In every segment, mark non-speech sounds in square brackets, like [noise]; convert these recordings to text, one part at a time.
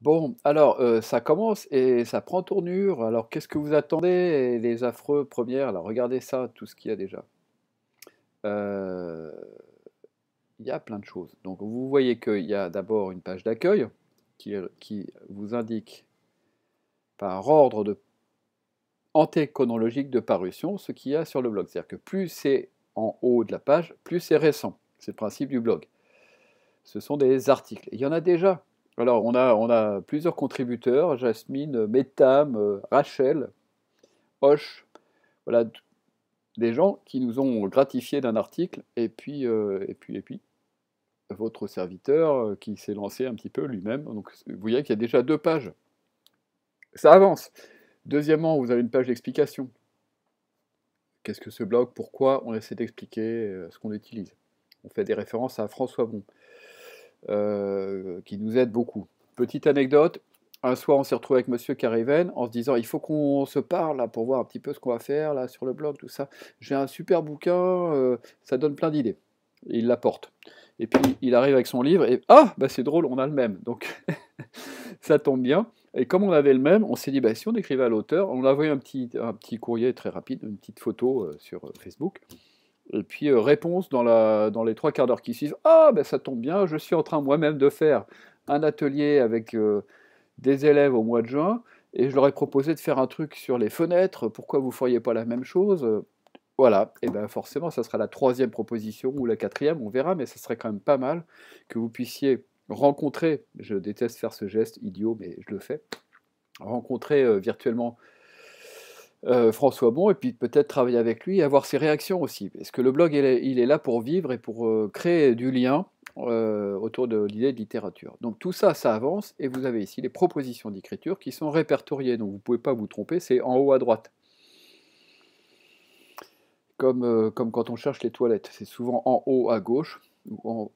Bon, alors euh, ça commence et ça prend tournure. Alors qu'est-ce que vous attendez Les affreux premières. Alors regardez ça, tout ce qu'il y a déjà. Euh, il y a plein de choses. Donc vous voyez qu'il y a d'abord une page d'accueil qui, vous indique par ordre de antéchronologique de parution ce qu'il y a sur le blog. C'est-à-dire que plus c'est en haut de la page, plus c'est récent. C'est le principe du blog. Ce sont des articles. Il y en a déjà alors, on a, plusieurs contributeurs, Jasmine, euh, Metam, euh, Rachel, Hoche, voilà, des gens qui nous ont gratifié d'un article, et puis, euh, et puis, et puis, votre serviteur qui s'est lancé un petit peu lui-même. Donc, vous voyez qu'il y a déjà deux pages. Ça avance. Deuxièmement, vous avez une page d'explication. Qu'est-ce que ce blog Pourquoi On essaie d'expliquer ce qu'on utilise. On fait des références à François Bon. Euh, qui nous aide beaucoup. Petite anecdote, un soir on s'est retrouvé avec Monsieur Cariven en se disant il faut qu'on se parle là, pour voir un petit peu ce qu'on va faire là sur le blog, tout ça. J'ai un super bouquin, euh, ça donne plein d'idées. Il l'apporte. Et puis il arrive avec son livre et ah bah c'est drôle, on a le même. Donc [laughs] ça tombe bien. Et comme on avait le même, on s'est dit bah, si on écrivait à l'auteur, on a envoyé un petit, un petit courrier très rapide, une petite photo euh, sur Facebook. Et puis euh, réponse dans, les trois quarts d'heure qui suivent, ah ben ça tombe bien, je suis en train moi-même de faire un atelier avec euh, des élèves au mois de juin, et je leur ai proposé de faire un truc sur les fenêtres, pourquoi vous ne feriez pas la même chose Voilà, et bien forcément ça sera la troisième proposition ou la quatrième, on verra, mais ça serait quand même pas mal que vous puissiez rencontrer, je déteste faire ce geste idiot, mais je le fais, rencontrer euh, virtuellement euh, François Bon et puis peut-être travailler avec lui et avoir ses réactions aussi. Parce que le blog, il est, là pour vivre et pour euh, créer du lien euh, autour de l'idée de littérature. Donc tout ça, ça avance et vous avez ici les propositions d'écriture qui sont répertoriées. Donc vous ne pouvez pas vous tromper, c'est en haut à droite. Comme, comme quand on cherche les toilettes, c'est souvent en haut à gauche en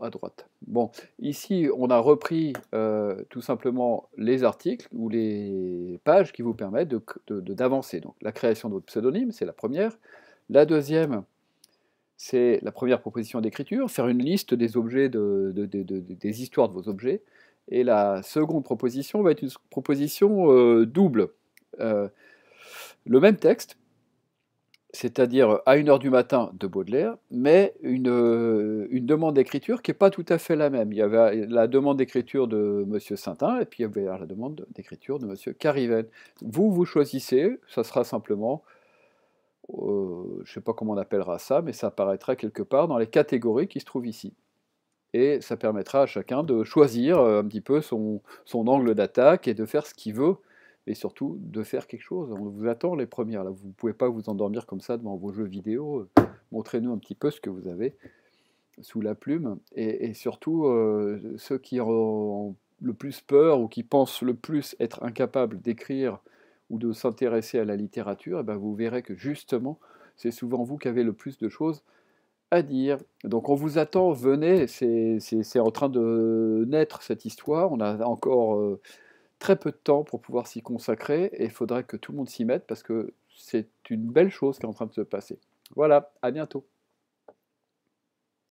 à droite. Bon, ici, on a repris euh, tout simplement les articles ou les pages qui vous permettent d'avancer. De, Donc, la création de votre pseudonyme, c'est la première. La deuxième, c'est la première proposition d'écriture, faire une liste des objets, des histoires de vos objets. Et la seconde proposition va être une proposition euh, double. Euh, le même texte, c'est-à-dire à 1h du matin de Baudelaire, mais une, euh, une demande d'écriture qui n'est pas tout à fait la même. Il y avait euh, la demande d'écriture de M. Saintin, et puis il y avait euh, la demande d'écriture de M. Cariven. Vous, vous choisissez, ça sera simplement, je ne sais pas comment on appellera ça, mais ça apparaîtra quelque part dans les catégories qui se trouvent ici. Et ça permettra à chacun de choisir un petit peu son, son angle d'attaque et de faire ce qu'il veut et surtout de faire quelque chose. On vous attend les premières. Là. Vous ne pouvez pas vous endormir comme ça devant vos jeux vidéo. Montrez-nous un petit peu ce que vous avez sous la plume. Et, surtout, euh, ceux qui ont le plus peur ou qui pensent le plus être incapables d'écrire ou de s'intéresser à la littérature, et eh ben, vous verrez que justement, c'est souvent vous qui avez le plus de choses à dire. Donc on vous attend, venez, c'est en train de naître cette histoire. On a encore... Euh, très peu de temps pour pouvoir s'y consacrer et il faudrait que tout le monde s'y mette parce que c'est une belle chose qui est en train de se passer. Voilà, à bientôt.